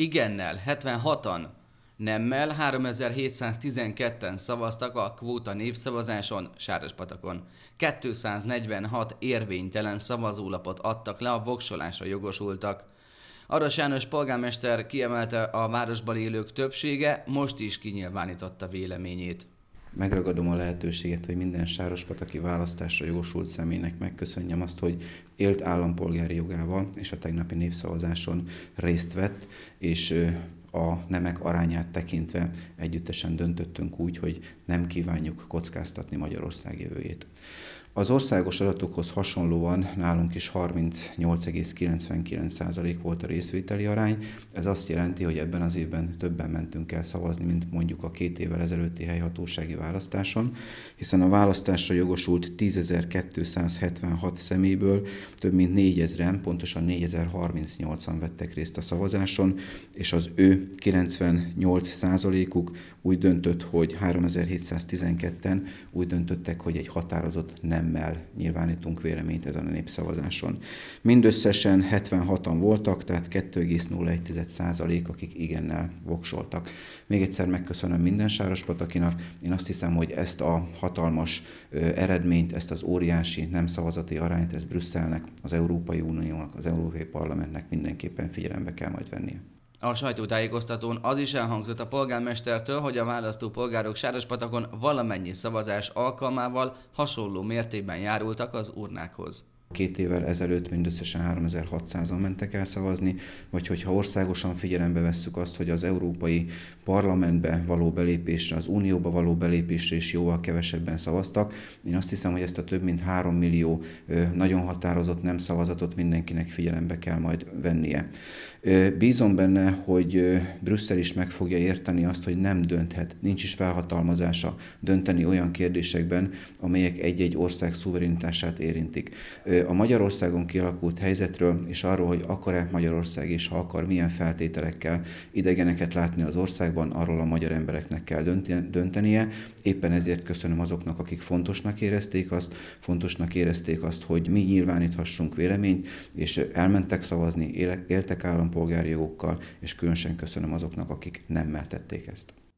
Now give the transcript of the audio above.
igennel 76-an, nemmel 3712-en szavaztak a kvóta népszavazáson Sárospatakon. 246 érvénytelen szavazólapot adtak le a voksolásra jogosultak. Aras János polgármester kiemelte a városban élők többsége most is kinyilvánította véleményét. Megragadom a lehetőséget, hogy minden sárospataki választásra jogosult személynek megköszönjem azt, hogy élt állampolgári jogával és a tegnapi népszavazáson részt vett, és a nemek arányát tekintve együttesen döntöttünk úgy, hogy nem kívánjuk kockáztatni Magyarország jövőjét. Az országos adatokhoz hasonlóan nálunk is 38,99% volt a részvételi arány. Ez azt jelenti, hogy ebben az évben többen mentünk el szavazni, mint mondjuk a két évvel ezelőtti helyhatósági választáson, hiszen a választásra jogosult 10.276 személyből több mint 4000-en, pontosan 4038-an vettek részt a szavazáson, és az ő 98%-uk úgy döntött, hogy 3712-en úgy döntöttek, hogy egy határozott nemmel nyilvánítunk véleményt ezen a népszavazáson. Mindösszesen 76-an voltak, tehát 2,01% akik igennel voksoltak. Még egyszer megköszönöm minden sáros patakinak. Én azt hiszem, hogy ezt a hatalmas eredményt, ezt az óriási nem szavazati arányt, ezt Brüsszelnek, az Európai Uniónak, az Európai Parlamentnek mindenképpen figyelembe kell majd vennie a sajtótájékoztatón az is elhangzott a polgármestertől, hogy a választópolgárok Sárospatakon valamennyi szavazás alkalmával hasonló mértékben járultak az urnákhoz. Két évvel ezelőtt mindösszesen 3600-an mentek el szavazni, vagy hogyha országosan figyelembe vesszük azt, hogy az Európai Parlamentbe való belépésre, az Unióba való belépésre is jóval kevesebben szavaztak. Én azt hiszem, hogy ezt a több mint 3 millió nagyon határozott nem szavazatot mindenkinek figyelembe kell majd vennie. Bízom benne, hogy Brüsszel is meg fogja érteni azt, hogy nem dönthet, nincs is felhatalmazása dönteni olyan kérdésekben, amelyek egy-egy ország szuverenitását érintik a Magyarországon kialakult helyzetről, és arról, hogy akar-e Magyarország, és ha akar, milyen feltételekkel idegeneket látni az országban, arról a magyar embereknek kell döntenie. Éppen ezért köszönöm azoknak, akik fontosnak érezték azt, fontosnak érezték azt, hogy mi nyilváníthassunk véleményt, és elmentek szavazni, éltek állampolgári jogokkal, és különösen köszönöm azoknak, akik nem meltették ezt.